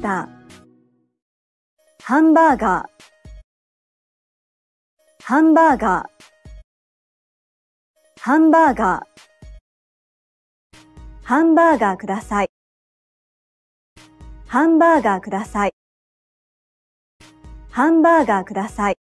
ーー、ハンバーガー、ハンバーガー、ハンバーガー、ハンバーガーください。ハンバーガーください。ハンバーガーください。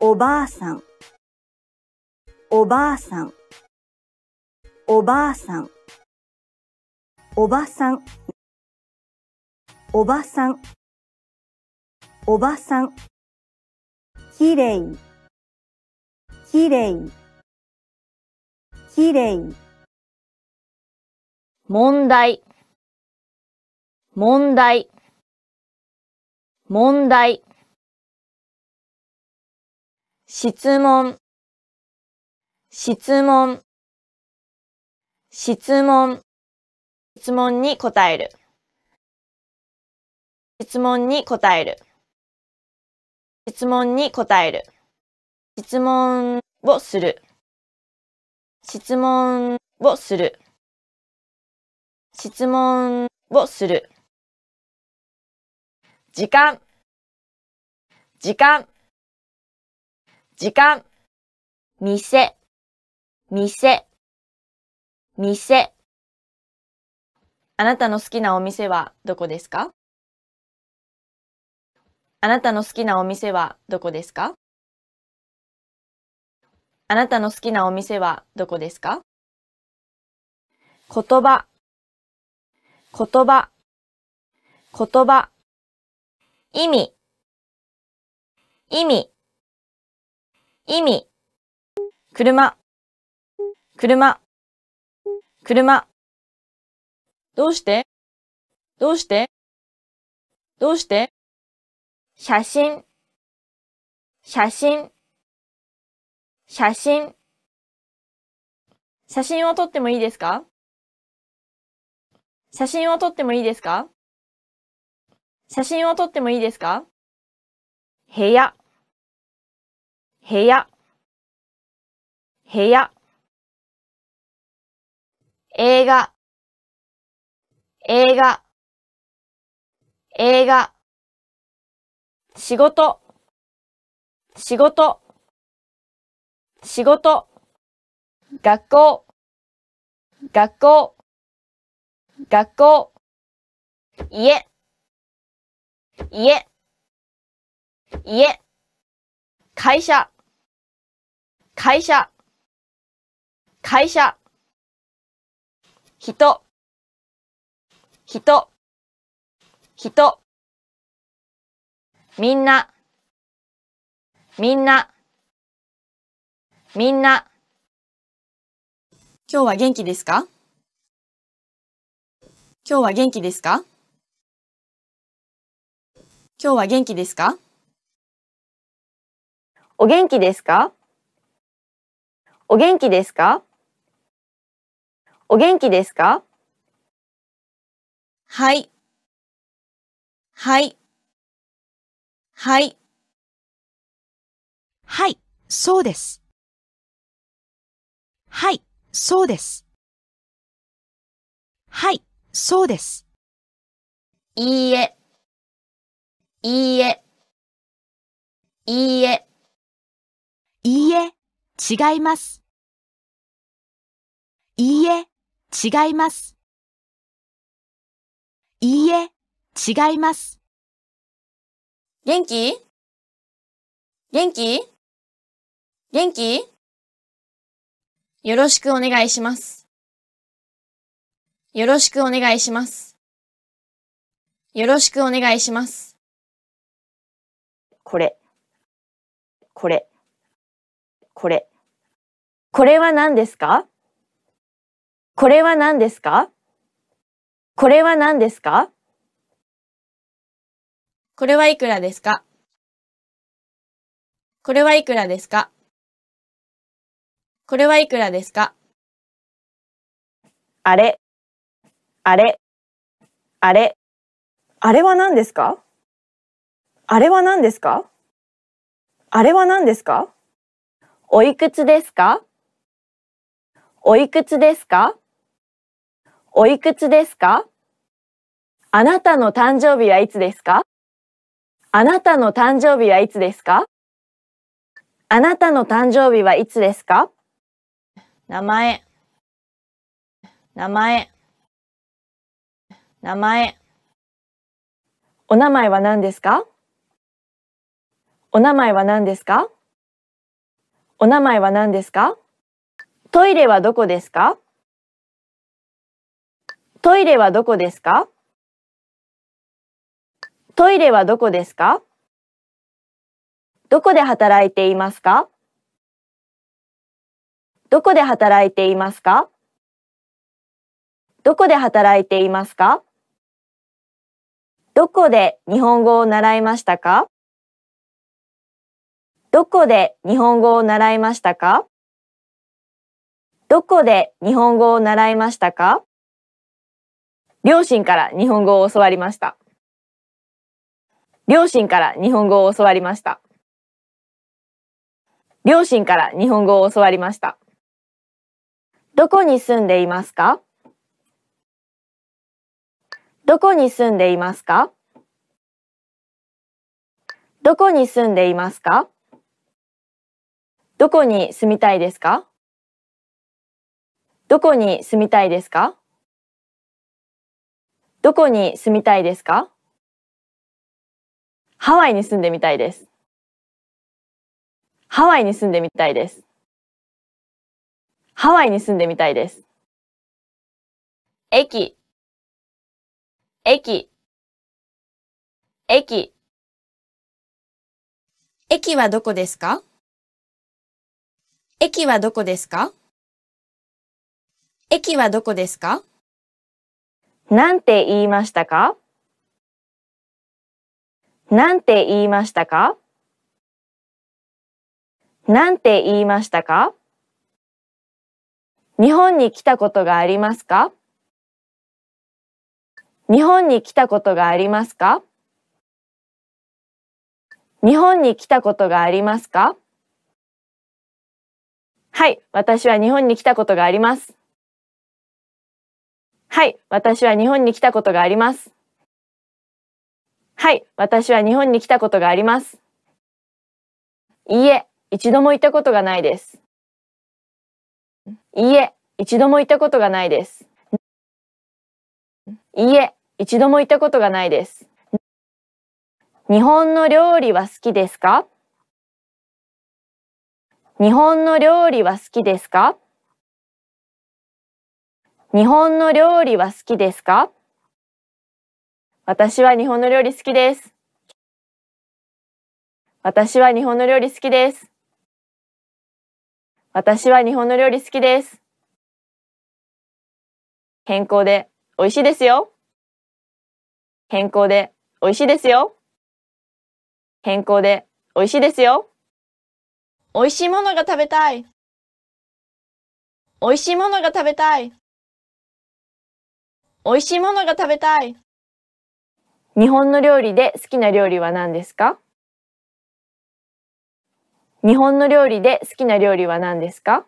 おばあさん、おばあさん、おばあさん、おばさん。おばさん、おばさん。きれい、きれい、きれい。問題、問題、問題。質問、質問、質問。質問に答える。質問に答える。質問に答える。質問をする。質問をする。質問をする。時間。時間。時間。店。店。店。あなたの好きなお店はどこですかあなたの好きなお店はどこですかあなたの好きなお店はどこですか言葉言葉言葉意味意味意味車車車どうしてどうしてどうして写真写真写真写真を撮ってもいいですか写真を撮ってもいいですか写真を撮ってもいいですか部屋部屋部屋映画映画映画仕事、仕事、仕事、学校、学校、学校、家、家、家、会社、会社、会社、人、人、人、みんなみんなみんな今日は元気ですか今日は元気ですか今日は元気ですかお元気ですかお元気ですかお元気ですかはい。はい。はい。はい、そうです。はい、そうです。はい、そうです。いいえ、いいえ、いいえ。いいえ、違います。いいえ、違います。いいえ、違います。元気元気元気よろしくお願いします。よろしくお願いします。よろしくお願いします。これ、これ、これ。これは何ですかこれは何ですかこれは何ですかこれはいくらですかこれはいくらですかこれはいくらですかあれ、あれ、あれ。あれは何ですかあれは何ですかあれは何ですかおいくつですかおいくつですかおいくつですかあなたの誕生日はいつですかあなたの誕生日はいつですかあなたの誕生日はいつですか名前名前名前お名前は何ですかお名前は何ですかお名前は何ですかトイレはどこですかトイレはどこですかトイレはどこですかどこで働いていますかどこで働いていますかどこで働いていますかどこで日本語を習いましたかどこで日本語を習いましたかどこで日本語を習いましたか両親から日本語を教わりました。両親から日本語を教わりました。両親から日本語を教わりました。どこに住んでいますかどこに住んでいますかどこに住んでいますかどこに住みたいですかどこに住みたいですかどこに住みたいですかハワイに住んでみたいです。ハワイに住んでみたいです。ハワイに住んでみたいです。駅、駅、駅。駅はどこですか駅はどこですか駅はどこですかなんて言いましたかなんて言いましたかなんて言いましたか日本に来たことがありますか日本に来たことがありますか日本に来たことがありますかはい、私は日本に来たことがあります。はい、私は日本に来たことがあります。はい、私は日本に来たことがあります。いいえ、一度も行ったことがないです。いいえ、一度も行ったことがないです。いいえ、一度も行ったことがないです。日本の料理は好きですか日本の料理は好きですか日本の料理は好きですか私は日本の料理好きです。私は日本の料理好きです。私は日本の料理好きです。健康で美味しいですよ。健康で美味しいですよ。健康で美味しいですよ。美味しいものが食べたい。美味しいものが食べたい。美味しいものが食べたい。日本の料理で好きな料理は何ですか日本の料理で好きな料理は何ですか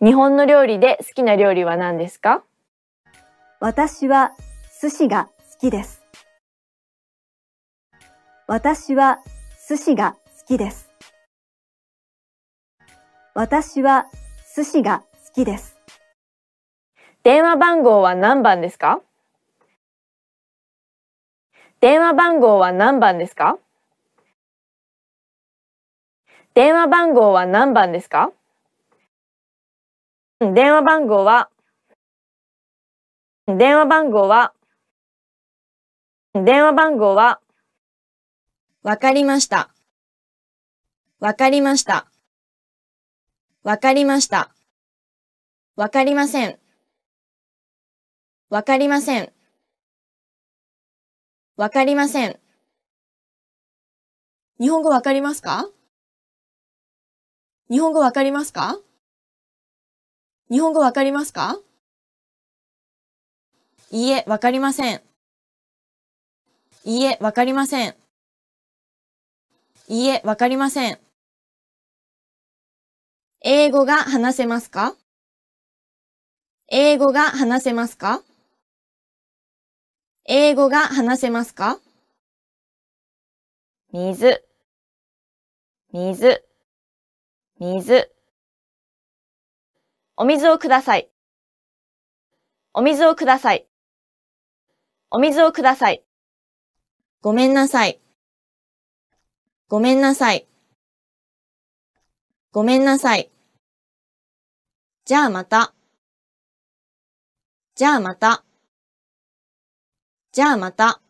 日本の料理で好きな料理は何ですか私は寿司が好きです。私は寿司が好きです。私は寿司が好きです。電話番号は何番ですか電話番号は何番ですか電話番号は何番ですか電話番号は、電話番号は、電話番号は、わかりました。わかりました。わかりました。わかりません。わかりません。わかりません。日本語わかりますか日本語わかりますか日本語わかりますかいいえ、わかりません。いいえ、わかりません。いいえ、わかりません。英語が話せますか英語が話せますか英語が話せますか水、水、水。お水をください。お水をください。お水をください。ごめんなさい。ごめんなさい。ごめんなさい。じゃあまた。じゃあまた。じゃあまた。